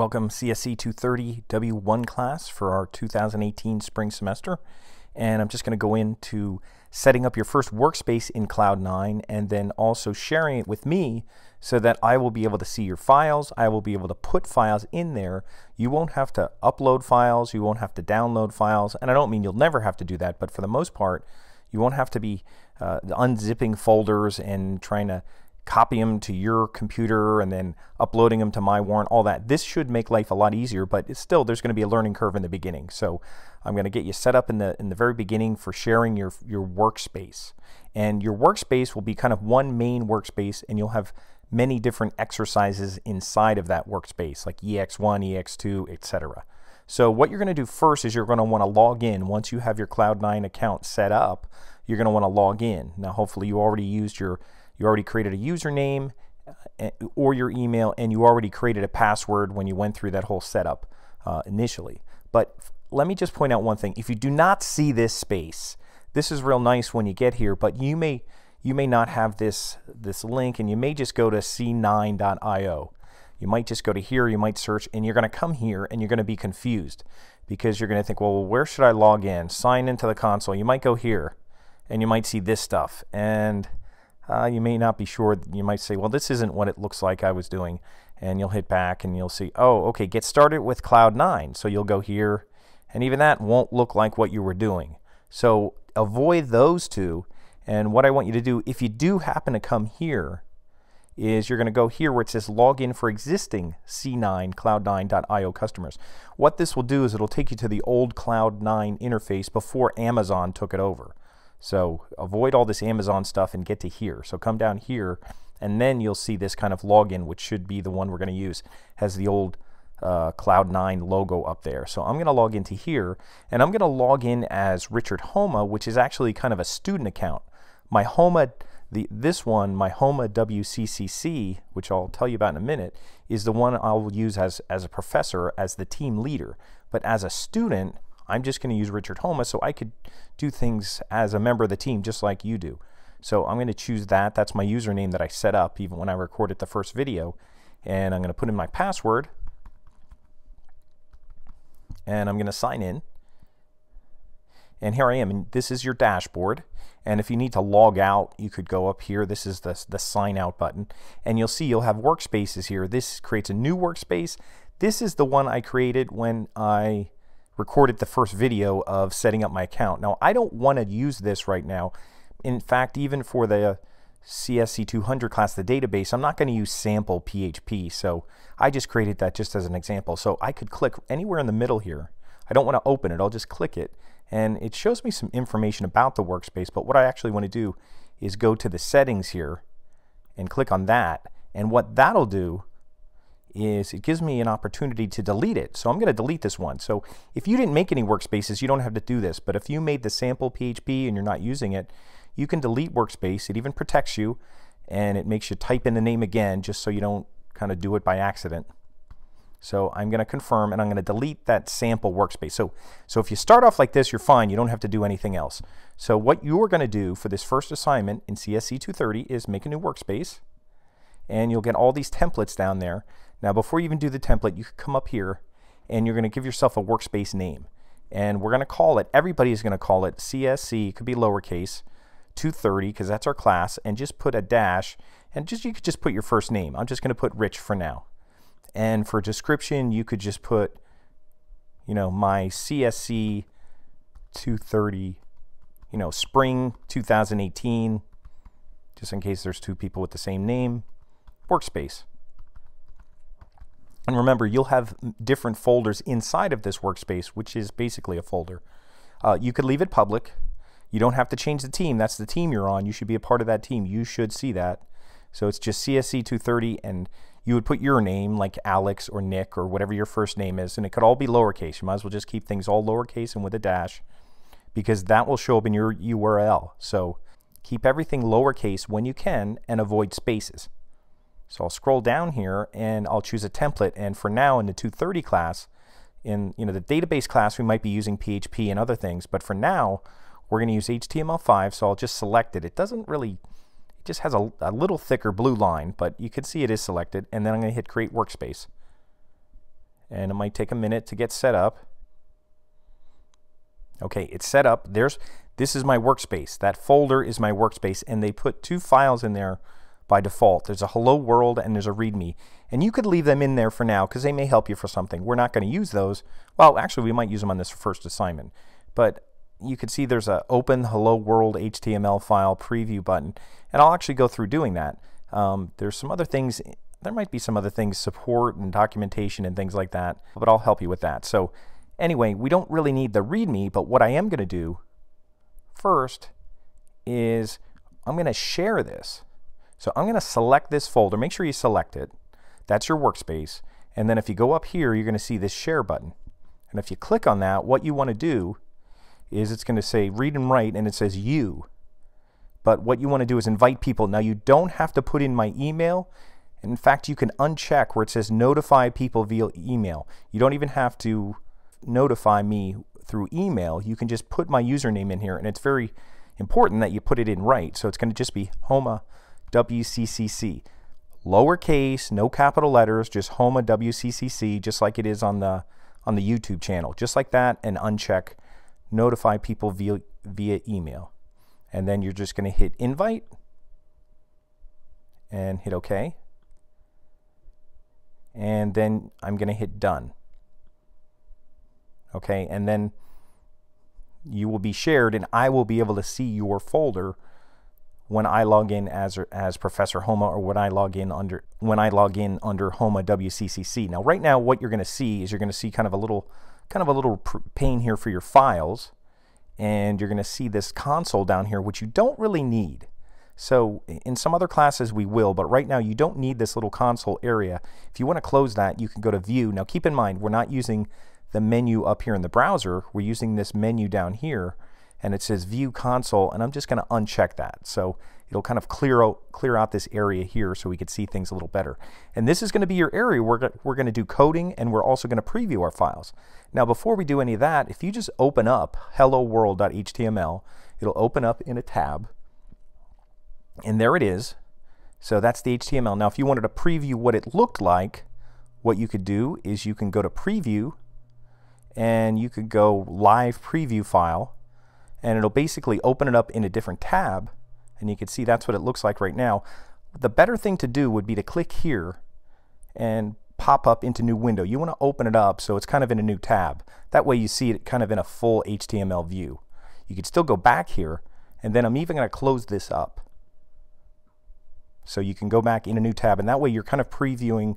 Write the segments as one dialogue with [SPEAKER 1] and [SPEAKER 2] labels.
[SPEAKER 1] Welcome CSC 230 W1 class for our 2018 spring semester. And I'm just going to go into setting up your first workspace in Cloud9 and then also sharing it with me so that I will be able to see your files. I will be able to put files in there. You won't have to upload files. You won't have to download files. And I don't mean you'll never have to do that, but for the most part, you won't have to be uh, unzipping folders and trying to copying them to your computer and then uploading them to my warrant, all that. This should make life a lot easier, but still there's going to be a learning curve in the beginning. So I'm going to get you set up in the in the very beginning for sharing your your workspace. And your workspace will be kind of one main workspace and you'll have many different exercises inside of that workspace like EX1, EX2, etc. So what you're going to do first is you're going to want to log in. Once you have your Cloud9 account set up, you're going to want to log in. Now hopefully you already used your you already created a username uh, or your email, and you already created a password when you went through that whole setup uh, initially. But let me just point out one thing. If you do not see this space, this is real nice when you get here, but you may you may not have this, this link and you may just go to c9.io. You might just go to here, you might search, and you're going to come here and you're going to be confused because you're going to think, well, where should I log in? Sign into the console. You might go here and you might see this stuff. And uh, you may not be sure. You might say, well, this isn't what it looks like I was doing. And you'll hit back and you'll see, oh, okay, get started with Cloud 9. So you'll go here, and even that won't look like what you were doing. So avoid those two. And what I want you to do, if you do happen to come here, is you're going to go here where it says login for existing C9 cloud9.io customers. What this will do is it'll take you to the old Cloud9 interface before Amazon took it over. So avoid all this Amazon stuff and get to here. So come down here, and then you'll see this kind of login, which should be the one we're going to use. Has the old uh, Cloud9 logo up there. So I'm going to log into here, and I'm going to log in as Richard Homa, which is actually kind of a student account. My Homa, the, this one, my Homa WCCC, which I'll tell you about in a minute, is the one I'll use as, as a professor, as the team leader. But as a student, I'm just going to use Richard Holmes, so I could do things as a member of the team just like you do. So I'm going to choose that. That's my username that I set up even when I recorded the first video. And I'm going to put in my password. And I'm going to sign in. And here I am. And this is your dashboard. And if you need to log out, you could go up here. This is the, the sign out button. And you'll see you'll have workspaces here. This creates a new workspace. This is the one I created when I recorded the first video of setting up my account. Now, I don't want to use this right now. In fact, even for the CSC 200 class, the database, I'm not going to use sample PHP. So I just created that just as an example. So I could click anywhere in the middle here. I don't want to open it. I'll just click it. And it shows me some information about the workspace. But what I actually want to do is go to the settings here and click on that. And what that'll do is it gives me an opportunity to delete it. So I'm going to delete this one. So if you didn't make any workspaces, you don't have to do this. But if you made the sample PHP and you're not using it, you can delete workspace. It even protects you and it makes you type in the name again just so you don't kind of do it by accident. So I'm going to confirm and I'm going to delete that sample workspace. So, so if you start off like this, you're fine. You don't have to do anything else. So what you are going to do for this first assignment in CSC 230 is make a new workspace and you'll get all these templates down there. Now, before you even do the template, you can come up here and you're going to give yourself a workspace name. And we're going to call it, everybody is going to call it CSC, could be lowercase, 230, because that's our class, and just put a dash, and just you could just put your first name. I'm just going to put Rich for now. And for description, you could just put, you know, my CSC 230, you know, spring 2018, just in case there's two people with the same name, workspace. And remember, you'll have different folders inside of this workspace, which is basically a folder. Uh, you could leave it public. You don't have to change the team. That's the team you're on. You should be a part of that team. You should see that. So it's just CSC 230, and you would put your name like Alex or Nick or whatever your first name is, and it could all be lowercase. You might as well just keep things all lowercase and with a dash because that will show up in your URL. So keep everything lowercase when you can and avoid spaces. So I'll scroll down here and I'll choose a template. And for now in the 230 class, in you know the database class, we might be using PHP and other things. But for now, we're going to use HTML5. So I'll just select it. It doesn't really, it just has a, a little thicker blue line, but you can see it is selected. And then I'm going to hit create workspace. And it might take a minute to get set up. Okay, it's set up. There's This is my workspace. That folder is my workspace. And they put two files in there by default. There's a hello world and there's a readme. And you could leave them in there for now because they may help you for something. We're not going to use those. Well, actually, we might use them on this first assignment. But you can see there's a open hello world HTML file preview button. And I'll actually go through doing that. Um, there's some other things. There might be some other things, support and documentation and things like that. But I'll help you with that. So anyway, we don't really need the README. But what I am going to do first is I'm going to share this so I'm going to select this folder. Make sure you select it. That's your workspace. And then if you go up here, you're going to see this share button. And if you click on that, what you want to do is it's going to say read and write and it says you. But what you want to do is invite people. Now you don't have to put in my email. In fact, you can uncheck where it says notify people via email. You don't even have to notify me through email. You can just put my username in here and it's very important that you put it in right. So it's going to just be Homa WCCC. Lowercase, no capital letters, just Homa WCCC, just like it is on the on the YouTube channel. Just like that, and uncheck notify people via via email. And then you're just going to hit invite and hit OK. And then I'm going to hit done. Okay, and then you will be shared and I will be able to see your folder when I log in as as Professor Homa or when I log in under when I log in under Homa WCCC. Now, right now, what you're going to see is you're going to see kind of a little kind of a little pane here for your files, and you're going to see this console down here, which you don't really need. So in some other classes we will, but right now you don't need this little console area. If you want to close that, you can go to View. Now keep in mind, we're not using the menu up here in the browser. We're using this menu down here and it says view console and I'm just going to uncheck that. So it'll kind of clear out, clear out this area here so we could see things a little better. And this is going to be your area where we're going to do coding and we're also going to preview our files. Now before we do any of that, if you just open up helloworld.html, it'll open up in a tab and there it is. So that's the HTML. Now if you wanted to preview what it looked like, what you could do is you can go to preview and you could go live preview file and it'll basically open it up in a different tab and you can see that's what it looks like right now. The better thing to do would be to click here and pop up into new window. You want to open it up so it's kind of in a new tab. That way you see it kind of in a full HTML view. You could still go back here and then I'm even going to close this up. So you can go back in a new tab and that way you're kind of previewing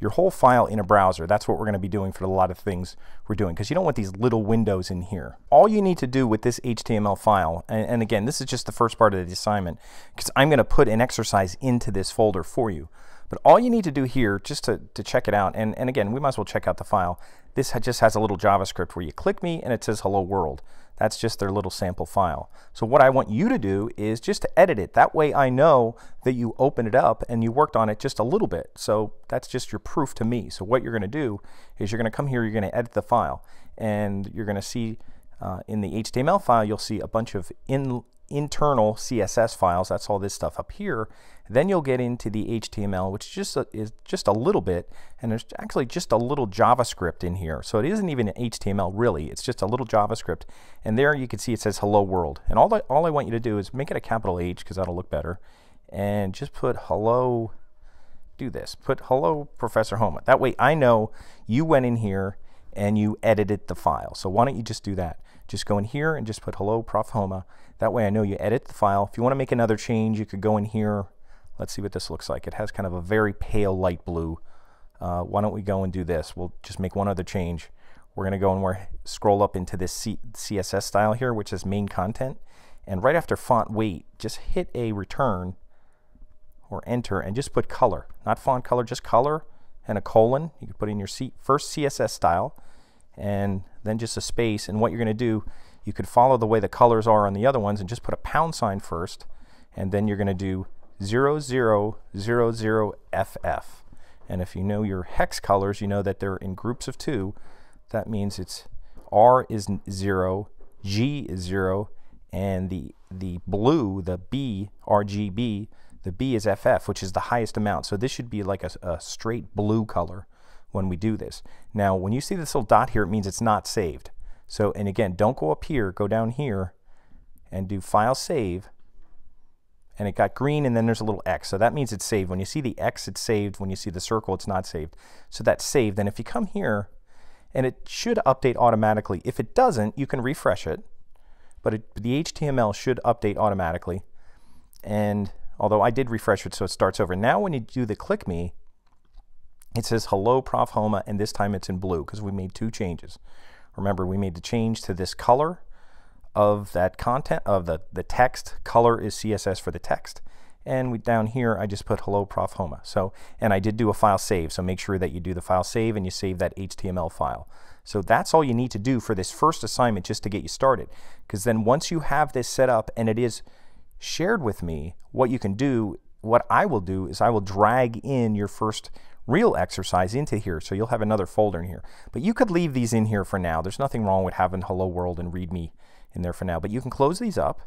[SPEAKER 1] your whole file in a browser. That's what we're going to be doing for a lot of things we're doing because you don't want these little windows in here. All you need to do with this HTML file, and, and again, this is just the first part of the assignment because I'm going to put an exercise into this folder for you. But all you need to do here, just to, to check it out, and, and again, we might as well check out the file. This just has a little JavaScript where you click me and it says hello world. That's just their little sample file. So what I want you to do is just to edit it. That way I know that you opened it up and you worked on it just a little bit. So that's just your proof to me. So what you're going to do is you're going to come here, you're going to edit the file, and you're going to see uh, in the HTML file, you'll see a bunch of in internal CSS files, that's all this stuff up here. Then you'll get into the HTML, which just a, is just a little bit, and there's actually just a little JavaScript in here. So it isn't even an HTML really, it's just a little JavaScript. And there you can see it says hello world. And all, that, all I want you to do is make it a capital H, because that'll look better, and just put hello, do this, put hello Professor Homa. That way I know you went in here and you edited the file. So why don't you just do that? just go in here and just put hello prof Homa. That way I know you edit the file. If you want to make another change, you could go in here. Let's see what this looks like. It has kind of a very pale light blue. Uh, why don't we go and do this? We'll just make one other change. We're going to go and we're scroll up into this C CSS style here, which is main content. And right after font weight, just hit a return or enter and just put color. Not font color, just color and a colon. You can put in your C first CSS style and then just a space. And what you're going to do, you could follow the way the colors are on the other ones and just put a pound sign first, and then you're going to do 0000FF. And if you know your hex colors, you know that they're in groups of two. That means it's R is 0, G is 0, and the, the blue, the B, RGB, the B is FF, which is the highest amount. So this should be like a, a straight blue color when we do this. Now, when you see this little dot here, it means it's not saved. So, and again, don't go up here, go down here and do File Save, and it got green, and then there's a little X. So that means it's saved. When you see the X, it's saved. When you see the circle, it's not saved. So that's saved. And if you come here, and it should update automatically. If it doesn't, you can refresh it, but it, the HTML should update automatically. And although I did refresh it, so it starts over. Now when you do the click me, it says, hello, Prof. Homa, and this time it's in blue because we made two changes. Remember, we made the change to this color of that content, of the, the text. Color is CSS for the text. And we, down here, I just put hello, Prof. Homa. So, and I did do a file save, so make sure that you do the file save and you save that HTML file. So that's all you need to do for this first assignment just to get you started. Because then once you have this set up and it is shared with me, what you can do, what I will do is I will drag in your first real exercise into here. So you'll have another folder in here. But you could leave these in here for now. There's nothing wrong with having Hello World and "Read Me" in there for now. But you can close these up.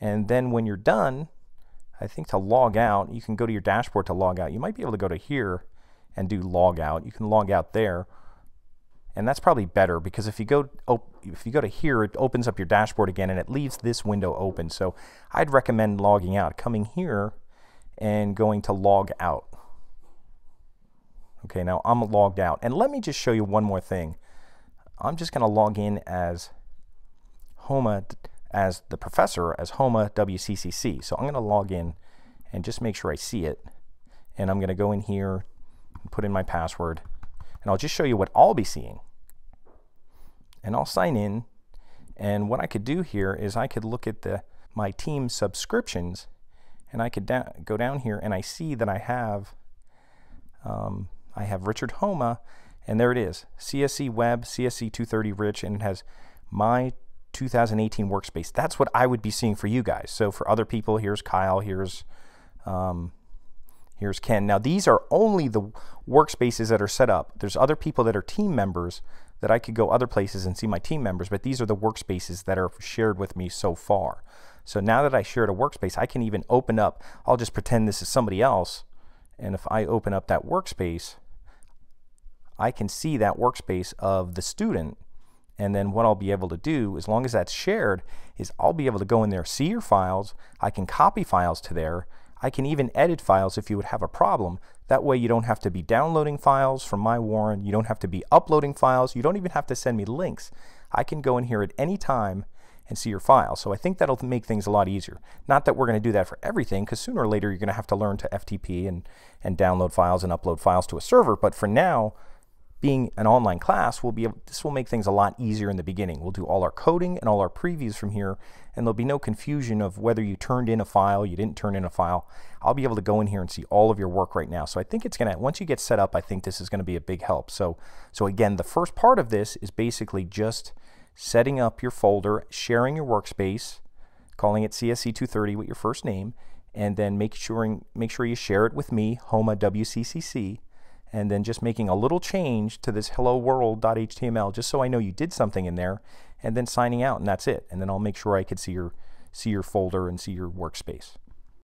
[SPEAKER 1] And then when you're done, I think to log out, you can go to your dashboard to log out. You might be able to go to here and do log out. You can log out there. And that's probably better because if you go if you go to here, it opens up your dashboard again and it leaves this window open. So I'd recommend logging out, coming here and going to log out. Okay, now I'm logged out. And let me just show you one more thing. I'm just going to log in as Homa, as the professor, as Homa WCCC. So I'm going to log in and just make sure I see it. And I'm going to go in here and put in my password. And I'll just show you what I'll be seeing. And I'll sign in. And what I could do here is I could look at the my team subscriptions and I could go down here and I see that I have um, I have Richard Homa, and there it is CSC Web, CSC 230 Rich, and it has my 2018 workspace. That's what I would be seeing for you guys. So for other people, here's Kyle, here's um, here's Ken. Now these are only the workspaces that are set up. There's other people that are team members that I could go other places and see my team members, but these are the workspaces that are shared with me so far. So now that I shared a workspace, I can even open up, I'll just pretend this is somebody else. And if I open up that workspace, I can see that workspace of the student. And then what I'll be able to do, as long as that's shared, is I'll be able to go in there, see your files. I can copy files to there. I can even edit files if you would have a problem. That way you don't have to be downloading files from my Warren. You don't have to be uploading files. You don't even have to send me links. I can go in here at any time and see your files. So I think that'll make things a lot easier. Not that we're going to do that for everything, because sooner or later you're going to have to learn to FTP and, and download files and upload files to a server. But for now, being an online class, we'll be able, this will make things a lot easier in the beginning. We'll do all our coding and all our previews from here, and there'll be no confusion of whether you turned in a file, you didn't turn in a file. I'll be able to go in here and see all of your work right now. So I think it's gonna, once you get set up, I think this is gonna be a big help. So, so again, the first part of this is basically just setting up your folder, sharing your workspace, calling it CSC230 with your first name, and then make sure, make sure you share it with me, HOMA WCCC, and then just making a little change to this hello world.html just so I know you did something in there and then signing out and that's it. And then I'll make sure I could see your see your folder and see your workspace.